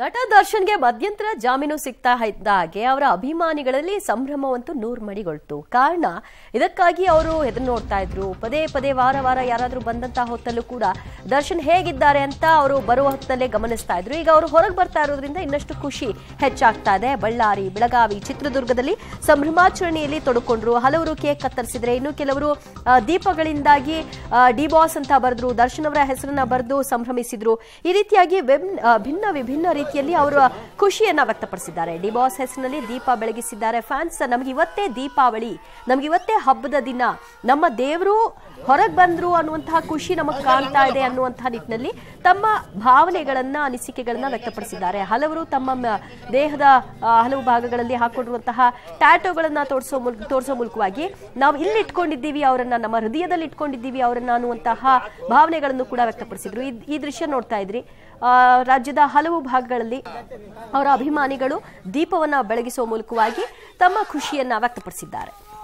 ನಟ ದರ್ಶನ್ಗೆ ಮಧ್ಯಂತರ ಜಾಮೀನು ಸಿಗ್ತಾ ಇದ್ದ ಹಾಗೆ ಅವರ ಅಭಿಮಾನಿಗಳಲ್ಲಿ ಸಂಭ್ರಮವಂತೂ ನೂರು ಮಡಿಗೊಳ್ತು ಕಾರಣ ಇದಕ್ಕಾಗಿ ಅವರು ಎದುರು ನೋಡ್ತಾ ಇದ್ರು ಪದೇ ಪದೇ ವಾರ ವಾರ ಯಾರಾದರೂ ಬಂದಂತಹ ಹೊತ್ತಲ್ಲೂ ಕೂಡ ದರ್ಶನ್ ಹೇಗಿದ್ದಾರೆ ಅಂತ ಅವರು ಬರುವ ಹೊತ್ತಲ್ಲೇ ಗಮನಿಸ್ತಾ ಇದ್ರು ಈಗ ಅವರು ಹೊರಗೆ ಬರ್ತಾ ಇರೋದ್ರಿಂದ ಇನ್ನಷ್ಟು ಖುಷಿ ಹೆಚ್ಚಾಗ್ತಾ ಇದೆ ಬಳ್ಳಾರಿ ಬೆಳಗಾವಿ ಚಿತ್ರದುರ್ಗದಲ್ಲಿ ಸಂಭ್ರಮಾಚರಣೆಯಲ್ಲಿ ತೊಡಕೊಂಡ್ರು ಹಲವರು ಕೇಕ್ ಕತ್ತರಿಸಿದ್ರೆ ಇನ್ನು ಕೆಲವರು ದೀಪಗಳಿಂದಾಗಿ ಡಿ ಬಾಸ್ ಅಂತ ಬರೆದ್ರು ದರ್ಶನ್ ಅವರ ಹೆಸರನ್ನ ಬರೆದು ಸಂಭ್ರಮಿಸಿದ್ರು ಈ ರೀತಿಯಾಗಿ ಭಿನ್ನ ವಿಭಿನ್ನ ರೀತಿಯಲ್ಲಿ ಅವರು ಖುಷಿಯನ್ನ ವ್ಯಕ್ತಪಡಿಸಿದ್ದಾರೆ ಡಿಬಾಸ್ ಹೆಸರಿನಲ್ಲಿ ದೀಪ ಬೆಳಗಿಸಿದ್ದಾರೆ ಫ್ಯಾನ್ಸ್ ನಮ್ಗೆ ಇವತ್ತೇ ದೀಪಾವಳಿ ನಮ್ಗೆ ಇವತ್ತೇ ಹಬ್ಬದ ದಿನ ನಮ್ಮ ದೇವರು ಹೊರಗೆ ಬಂದ್ರು ಅನ್ನುವಂತಹ ಖುಷಿ ನಮಗೆ ಕಾಣ್ತಾ ಇದೆ ಅನ್ನುವಂತಹ ನಿಟ್ಟಿನಲ್ಲಿ ತಮ್ಮ ಭಾವನೆಗಳನ್ನ ಅನಿಸಿಕೆಗಳನ್ನ ವ್ಯಕ್ತಪಡಿಸಿದ್ದಾರೆ ಹಲವರು ತಮ್ಮ ದೇಹದ ಹಲವು ಭಾಗಗಳಲ್ಲಿ ಹಾಕೊಂಡಿರುವಂತಹ ಟ್ಯಾಟೋಗಳನ್ನ ತೋರಿಸೋ ಮೂಲಕ ತೋರಿಸೋ ಮೂಲಕವಾಗಿ ನಾವು ಇಲ್ಲಿ ಇಟ್ಕೊಂಡಿದ್ದೀವಿ ಅವರನ್ನ ನಮ್ಮ ಹೃದಯದಲ್ಲಿ ಇಟ್ಕೊಂಡಿದ್ದೀವಿ ಅವರನ್ನ ಅನ್ನುವಂತಹ ಭಾವನೆಗಳನ್ನು ಕೂಡ ವ್ಯಕ್ತಪಡಿಸಿದ್ರು ಈ ದೃಶ್ಯ ನೋಡ್ತಾ ಇದ್ರಿ ರಾಜ್ಯದ ಹಲವು ಭಾಗಗಳಲ್ಲಿ ಸ್ಥಳಗಳಲ್ಲಿ ಅವರ ಅಭಿಮಾನಿಗಳು ದೀಪವನ್ನು ಬೆಳಗಿಸುವ ಮೂಲಕವಾಗಿ ತಮ್ಮ ಖುಷಿಯನ್ನ ವ್ಯಕ್ತಪಡಿಸಿದ್ದಾರೆ